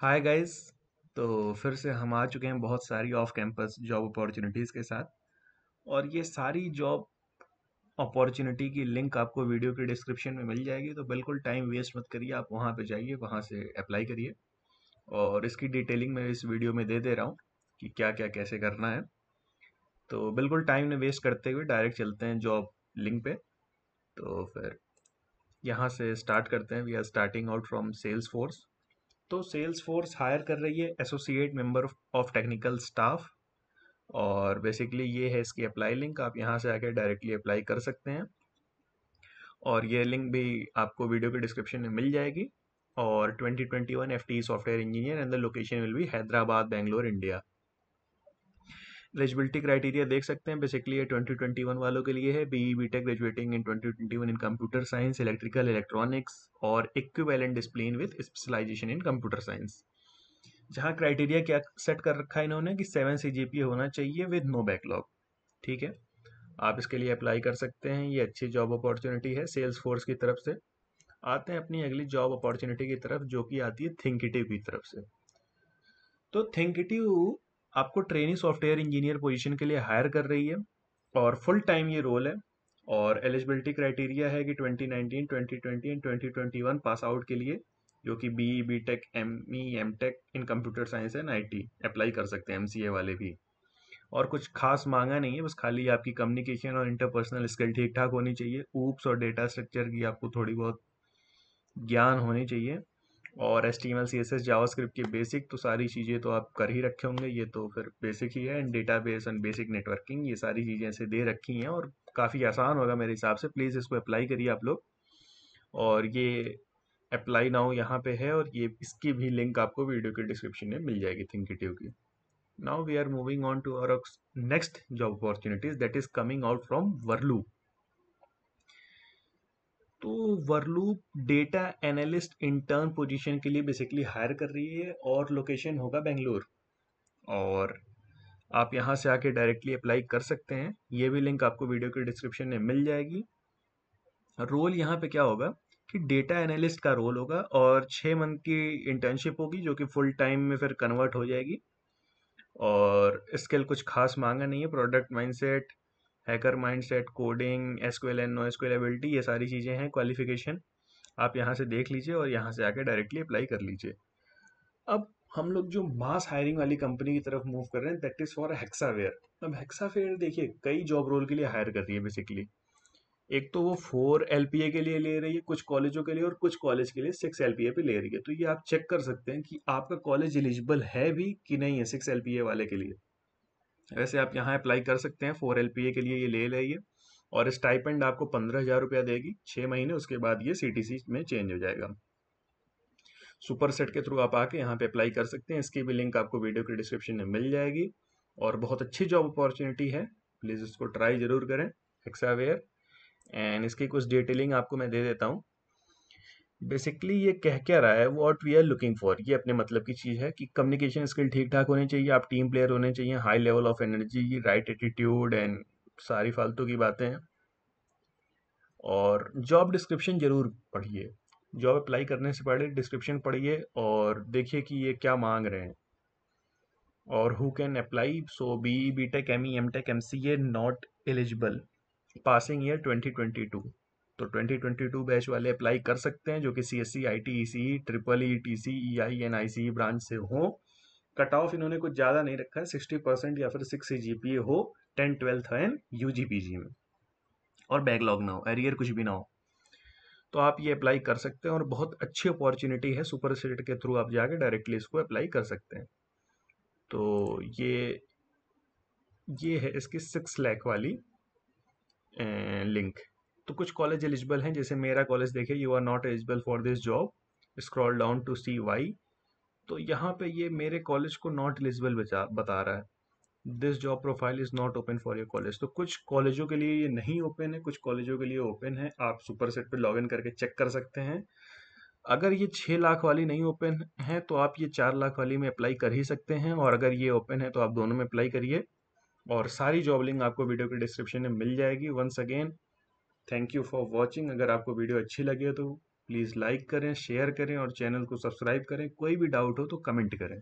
hi guys तो फिर से हम आ चुके हैं बहुत सारी ऑफ कैंपस जॉब अपॉर्चुनिटीज़ के साथ और ये सारी जॉब अपॉर्चुनिटी की लिंक आपको वीडियो के डिस्क्रिप्शन में मिल जाएगी तो बिल्कुल टाइम वेस्ट मत करिए आप वहाँ पे जाइए वहाँ से अप्लाई करिए और इसकी डिटेलिंग मैं इस वीडियो में दे दे रहा हूँ कि क्या क्या कैसे करना है तो बिल्कुल टाइम ने वेस्ट करते हुए डायरेक्ट चलते हैं जॉब लिंक पे तो फिर यहाँ से स्टार्ट करते हैं we are starting out from Salesforce तो सेल्स फोर्स हायर कर रही है associate member of technical staff और बेसिकली ये है इसकी अप्लाई लिंक आप यहाँ से आके डायरेक्टली अप्लाई कर सकते हैं और ये लिंक भी आपको वीडियो के डिस्क्रिप्शन में मिल जाएगी और 2021 FTE software engineer and the location will be Hyderabad Bangalore India eligibility criteria देख सकते हैं बेसिकली ये 2021 वालों के लिए है B E B tech graduating in 2021 in computer science electrical electronics और equivalent discipline with specialization in computer science जहाँ क्राइटेरिया क्या सेट कर रखा है इन्होंने कि सेवन सी होना चाहिए विद नो बैकलॉग ठीक है आप इसके लिए अप्लाई कर सकते हैं ये अच्छी जॉब अपॉर्चुनिटी है सेल्स फोर्स की तरफ से आते हैं अपनी अगली जॉब अपॉर्चुनिटी की तरफ जो कि आती है थिंकटिव की तरफ से तो थिंकटिव आपको ट्रेनिंग सॉफ्टवेयर इंजीनियर पोजीशन के लिए हायर कर रही है और फुल टाइम ये रोल है और एलिजिबिलिटी क्राइटेरिया है कि 2019, 2020 एंड 2021 पास आउट के लिए जो कि B B tech M E M tech in computer science and I T apply कर सकते हैं एम सी ए वाले भी और कुछ खास मांगा नहीं है बस खाली आपकी कम्युनिकेशन और इंटरपर्सनल स्किल ठीक ठाक होनी चाहिए ऊप्स और डेटा स्ट्रक्चर की आपको थोड़ी बहुत ज्ञान होनी चाहिए और S T M L C S S script की बेसिक तो सारी चीज़ें तो आप कर ही रखे होंगे ये तो फिर बेसिक ही है and database and basic networking ये सारी चीज़ें ऐसे दे रखी हैं और काफ़ी आसान होगा मेरे हिसाब से प्लीज़ इसको अप्लाई करिए आप लोग और ये अप्लाई नाउ यहाँ पे है और ये इसकी भी लिंक आपको वीडियो के डिस्क्रिप्शन में मिल जाएगी थिंकिटिव की now we are moving on to our next job opportunities that is coming out from वर्लू तो Verloop data analyst intern position के लिए बेसिकली हायर कर रही है और लोकेशन होगा बेंगलोर और आप यहाँ से आके डायरेक्टली अप्लाई कर सकते हैं ये भी लिंक आपको वीडियो के डिस्क्रिप्शन में मिल जाएगी रोल यहाँ पे क्या होगा कि डेटा एनालिस्ट का रोल होगा और छः मंथ की इंटर्नशिप होगी जो कि फुल टाइम में फिर कन्वर्ट हो जाएगी और स्किल कुछ खास मांगा नहीं है product mindset hacker mindset coding SQL and no SQL ability ये सारी चीज़ें हैं क्वालिफिकेशन आप यहाँ से देख लीजिए और यहाँ से आके डायरेक्टली अप्लाई कर लीजिए अब हम लोग जो मास हायरिंग वाली कंपनी की तरफ मूव कर रहे हैं दैट इज़ फॉर हेक्सावेयर अब हेक्सावेयर देखिए कई जॉब रोल के लिए हायर कर रही है बेसिकली एक तो वो फोर एल के लिए ले रही है कुछ कॉलेजों के लिए और कुछ कॉलेज के लिए सिक्स एल पे ले रही है तो ये आप चेक कर सकते हैं कि आपका कॉलेज एलिजिबल है भी कि नहीं है सिक्स एल वाले के लिए वैसे आप यहाँ अप्लाई कर सकते हैं फोर एल के लिए ये ले लीजिए और स्टाइपेंड आपको पंद्रह हज़ार रुपया देगी छः महीने उसके बाद ये सी में चेंज हो जाएगा सुपर सेट के थ्रू आप आके यहाँ पे अप्लाई कर सकते हैं इसकी भी लिंक आपको वीडियो के डिस्क्रिप्शन में मिल जाएगी और बहुत अच्छी जॉब अपॉर्चुनिटी है प्लीज़ इसको ट्राई ज़रूर करें एक्सावेयर एंड इसकी कुछ डिटेलिंग आपको मैं दे देता हूँ बेसिकली ये कह क्या रहा है what we are looking for ये अपने मतलब की चीज़ है कि कम्युनिकेशन स्किल ठीक ठाक होने चाहिए आप टीम प्लेयर होने चाहिए high level of energy right attitude and सारी फालतू की बातें हैं और जॉब डिस्क्रिप्शन ज़रूर पढ़िए जॉब अप्लाई करने से पहले डिस्क्रिप्शन पढ़िए और देखिए कि ये क्या मांग रहे हैं और who can apply so B B tech M E M tech M C A not eligible passing year twenty twenty two तो 2022 बैच वाले अप्लाई कर सकते हैं जो कि C S C I T E C triple E T C E I N I C branch से हो cut off इन्होंने कुछ ज़्यादा नहीं रखा है सिक्सटी परसेंट या फिर सिक्स जी पी ए हो ten twelfth and U G P G में और बैकलॉग ना हो एरियर कुछ भी ना हो तो आप ये अप्लाई कर सकते हैं और बहुत अच्छी अपॉर्चुनिटी है सुपर सीट के थ्रू आप जाके डायरेक्टली इसको अप्लाई कर सकते हैं तो ये ये है इसकी सिक्स लैख वाली लिंक तो कुछ कॉलेज एलिजिबल हैं जैसे मेरा कॉलेज देखिए you are not eligible for this job scroll down to see why तो यहाँ पे ये मेरे कॉलेज को नॉट एलिजिबल बता रहा है this job profile is not open for your college तो कुछ कॉलेजों के लिए ये नहीं ओपन है कुछ कॉलेजों के लिए ओपन है आप सुपर सेट पर लॉग इन करके चेक कर सकते हैं अगर ये छः लाख वाली नहीं ओपन है तो आप ये चार लाख वाली में अप्लाई कर ही सकते हैं और अगर ये ओपन है तो आप दोनों में अप्लाई करिए और सारी जॉब लिंक आपको वीडियो के डिस्क्रिप्शन में मिल जाएगी once again thank you for watching अगर आपको वीडियो अच्छी लगे तो प्लीज़ लाइक करें शेयर करें और चैनल को सब्सक्राइब करें कोई भी डाउट हो तो कमेंट करें